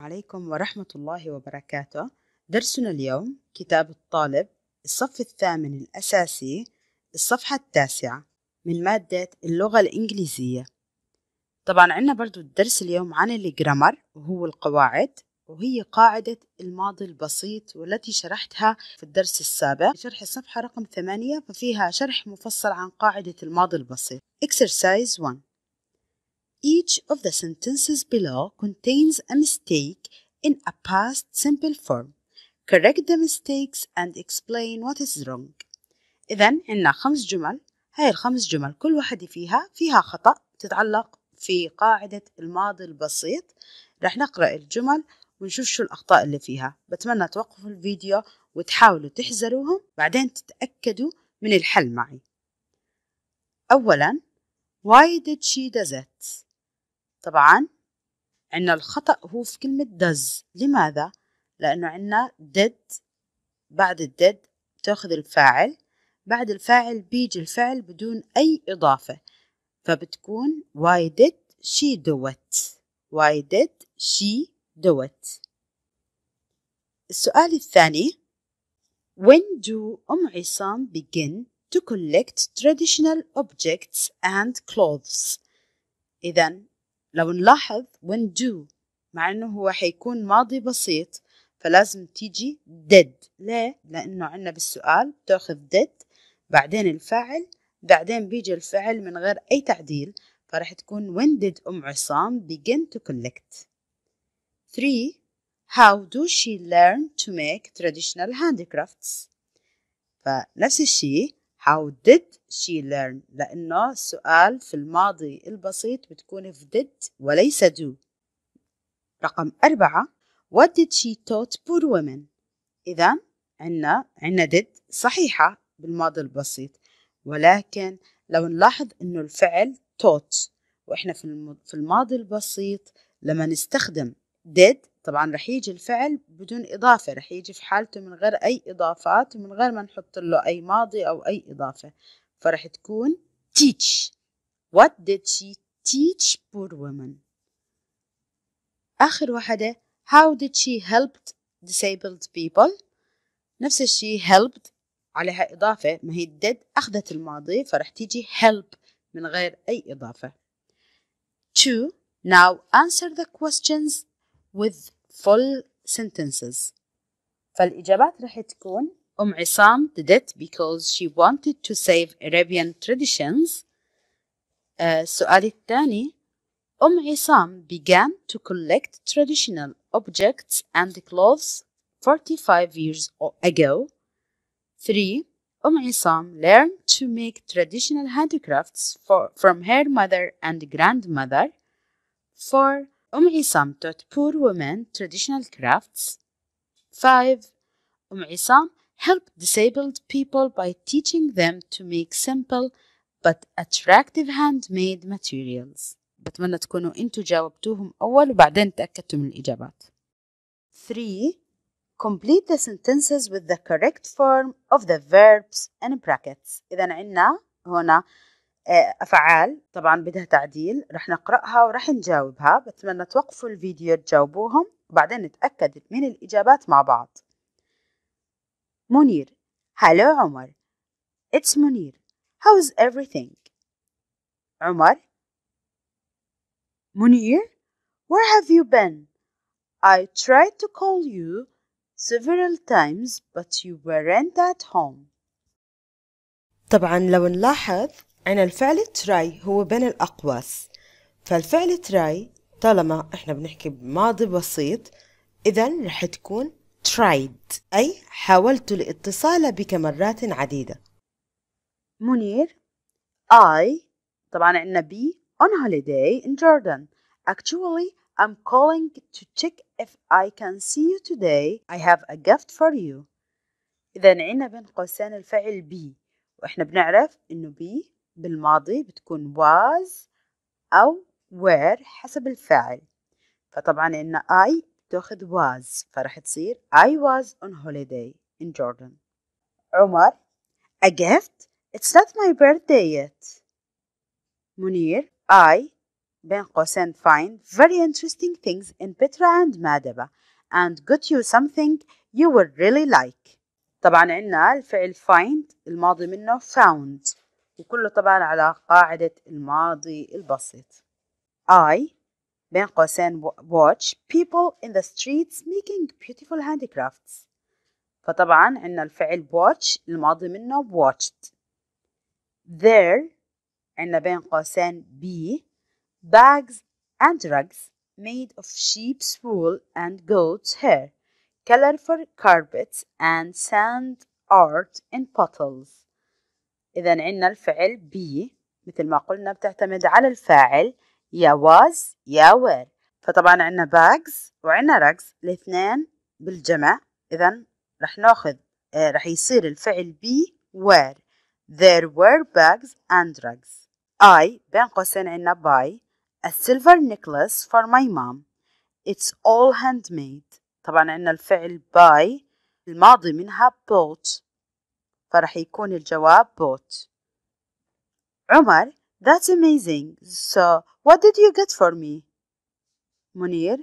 عليكم ورحمة الله وبركاته درسنا اليوم كتاب الطالب الصف الثامن الأساسي الصفحة التاسعة من مادة اللغة الإنجليزية طبعا عنا برضو الدرس اليوم عن الجرامر وهو القواعد وهي قاعدة الماضي البسيط والتي شرحتها في الدرس السابق شرح الصفحة رقم ثمانية ففيها شرح مفصل عن قاعدة الماضي البسيط Exercise 1 Each of the sentences below contains a mistake in a past simple form. Correct the mistakes and explain what is wrong. إذا عندنا خمس جمل هاي الخمس جمل كل واحدة فيها فيها خطأ تتعلق في قاعدة الماضي البسيط رح نقرأ الجمل ونشوف شو الأخطاء اللي فيها بتمنى توقفوا الفيديو وتحاولوا تحذروهم بعدين تتأكدوا من الحل معي أولا Why did she does it? طبعا عندنا الخطأ هو في كلمة does لماذا؟ لأنه عندنا did بعد did تاخذ الفاعل بعد الفاعل بيجي الفعل بدون أي إضافة فبتكون why did she do it why did she do it السؤال الثاني When do أم عصام begin to collect traditional objects and clothes؟ إذا لو نلاحظ when do مع انه هو حيكون ماضي بسيط فلازم تيجي did ليه؟ لأنه عندنا بالسؤال تأخذ did بعدين الفاعل بعدين بيجي الفعل من غير أي تعديل فرح تكون when did أم عصام begin to collect 3 how do she learn to make traditional handicrafts فنفس الشيء How did she learn لأنه السؤال في الماضي البسيط بتكون في did وليس do رقم أربعة What did she taught poor women إذا عنا عنا did صحيحة بالماضي البسيط ولكن لو نلاحظ أنه الفعل taught وإحنا في الماضي البسيط لما نستخدم did طبعا رح يجي الفعل بدون إضافة رح يجي في حالته من غير أي إضافات ومن غير ما نحط له أي ماضي أو أي إضافة فرح تكون teach what did she teach poor women آخر واحدة how did she help disabled people نفس الشيء helped عليها إضافة ما هي did أخذت الماضي فرح تيجي help من غير أي إضافة two now answer the questions with full sentences فالإجابات رح تكون أم عصام did it because she wanted to save Arabian traditions uh, السؤال الثاني أم عصام began to collect traditional objects and clothes 45 years ago 3. أم Isam learned to make traditional handicrafts for, from her mother and grandmother 4. أم عصام taught poor women traditional crafts. 5. Um Isam helped disabled people by teaching them to make simple but attractive handmade materials. بتمنى تكونوا انتوا جاوبتوهم أول وبعدين تأكدتوا من الإجابات. 3. Complete the sentences with the correct form of the verbs in brackets. إذا عندنا هنا أفعال طبعا بدها تعديل رح نقرأها ورح نجاوبها بتمنى توقفوا الفيديو تجاوبوهم وبعدين نتأكد من الإجابات مع بعض منير هلو عمر It's منير How's everything? عمر منير Where have you been? I tried to call you several times but you weren't at home طبعا لو نلاحظ عنا الفعل تراي هو بين الأقواس فالفعل تراي طالما احنا بنحكي بماضي بسيط إذا رح تكون tried أي حاولت الاتصال بك مرات عديدة منير I طبعا عندنا B on holiday in Jordan Actually I'm calling to check if I can see you today I have a gift for you إذا عنا بين قوسين الفعل B وإحنا بنعرف إنه B بالماضي بتكون was أو were حسب الفاعل فطبعا إن I تأخذ was فرح تصير I was on holiday in Jordan عمر a gift it's not my birthday yet منير I بين قوسين find very interesting things in Petra and Madaba and got you something you would really like طبعا عندنا الفعل find الماضي منه found وكله طبعا على قاعدة الماضي البسيط I بين قوسين watch people in the streets making beautiful handicrafts فطبعا عندنا الفعل watch الماضي منه watched there عندنا بين قوسين be bags and rugs made of sheep's wool and goat's hair colorful carpets and sand art in bottles إذا عندنا الفعل بي مثل ما قلنا بتعتمد على الفاعل يا was يا were فطبعا عندنا bags وعندنا rugs الاثنين بالجمع إذا رح ناخذ آه رح يصير الفعل be were there were bags and rugs I بين قوسين عندنا buy a silver necklace for my mom it's all handmade طبعا عندنا الفعل buy الماضي منها bought فرح يكون الجواب both عمر That's amazing. So, what did you get for me? منير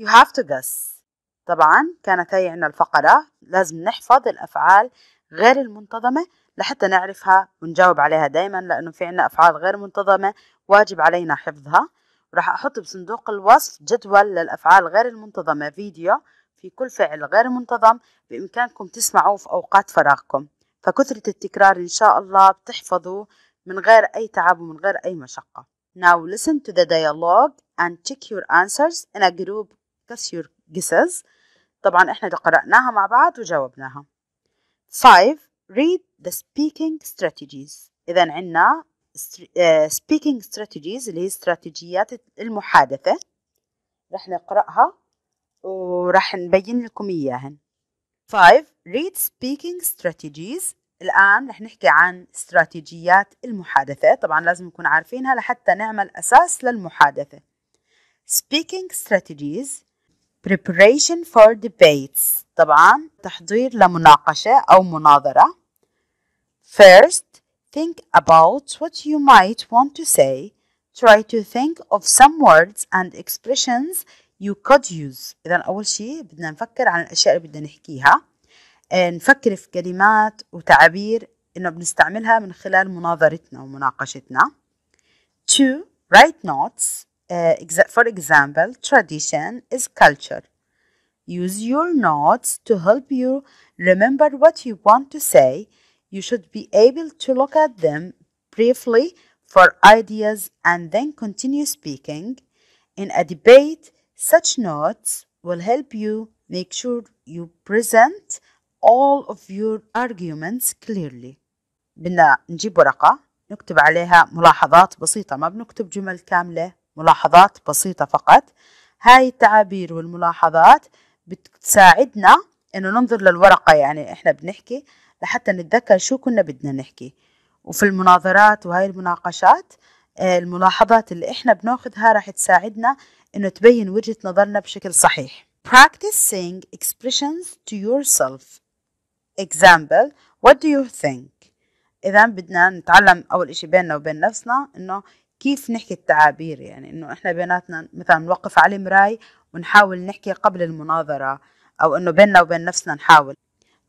You have to guess. طبعا كانت هي عنا الفقرة لازم نحفظ الأفعال غير المنتظمة لحتى نعرفها ونجاوب عليها دايما لأنه في عنا أفعال غير منتظمة واجب علينا حفظها راح أحط بصندوق الوصف جدول للأفعال غير المنتظمة فيديو في كل فعل غير منتظم بإمكانكم تسمعوه في أوقات فراغكم فكثرة التكرار إن شاء الله بتحفظه من غير أي تعب ومن غير أي مشقة Now listen to the dialogue and check your answers in a group guess your guesses طبعا احنا اللي قرأناها مع بعض وجاوبناها Five. read the speaking strategies إذا عنا آه، speaking strategies اللي هي استراتيجيات المحادثة رح نقرأها ورح نبين لكم إياهن Five. read speaking strategies الآن رح نحكي عن استراتيجيات المحادثة طبعا لازم نكون عارفينها لحتى نعمل أساس للمحادثة speaking strategies preparation for debates طبعا تحضير لمناقشة أو مناظرة first think about what you might want to say try to think of some words and expressions you could use إذا أول شيء بدنا نفكر عن الأشياء اللي بدنا نحكيها نفكر في كلمات وتعابير إنه بنستعملها من خلال مناظرتنا ومناقشتنا to write notes for example tradition is culture use your notes to help you remember what you want to say you should be able to look at them briefly for ideas and then continue speaking. In a debate, such notes will help you make sure you present all of your arguments clearly بدنا نجيب ورقة نكتب عليها ملاحظات بسيطة ما بنكتب جمل كاملة ملاحظات بسيطة فقط هاي التعابير والملاحظات بتساعدنا انه ننظر للورقة يعني احنا بنحكي لحتى نتذكر شو كنا بدنا نحكي وفي المناظرات وهاي المناقشات آه، الملاحظات اللي احنا بناخذها راح تساعدنا انه تبين وجهة نظرنا بشكل صحيح practicing expressions to yourself example what do you think إذا بدنا نتعلم أول إشي بيننا وبين نفسنا إنه كيف نحكي التعابير يعني إنه إحنا بيناتنا مثلا نوقف على المراي ونحاول نحكي قبل المناظرة أو إنه بيننا وبين نفسنا نحاول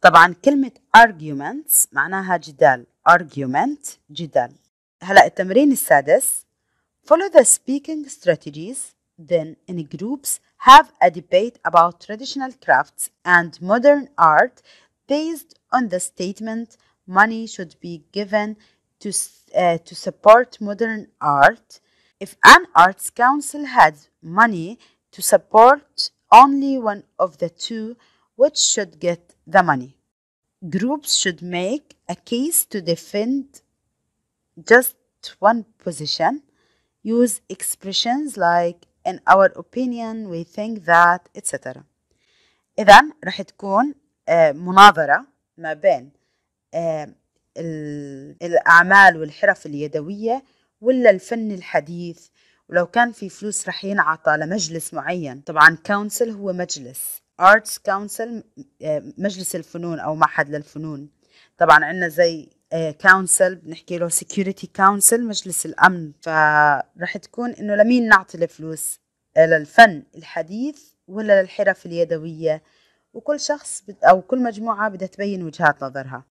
طبعا كلمة arguments معناها جدال argument جدال هلا التمرين السادس follow the speaking strategies then in groups have a debate about traditional crafts and modern art based on the statement money should be given to, uh, to support modern art. If an arts council had money to support only one of the two, which should get the money? Groups should make a case to defend just one position. Use expressions like in our opinion we think that etc. إذا رح تكون آه، مناظرة ما بين آه، الأعمال والحرف اليدوية ولا الفن الحديث ولو كان في فلوس رح ينعطى لمجلس معين طبعا كونسل هو مجلس Arts Council آه، مجلس الفنون أو معهد للفنون طبعا عندنا زي كونسل بنحكي له سكيورتي كونسل مجلس الأمن فرح تكون إنه لمين نعطي الفلوس للفن الحديث ولا للحرف اليدوية وكل شخص أو كل مجموعة بدها تبين وجهات نظرها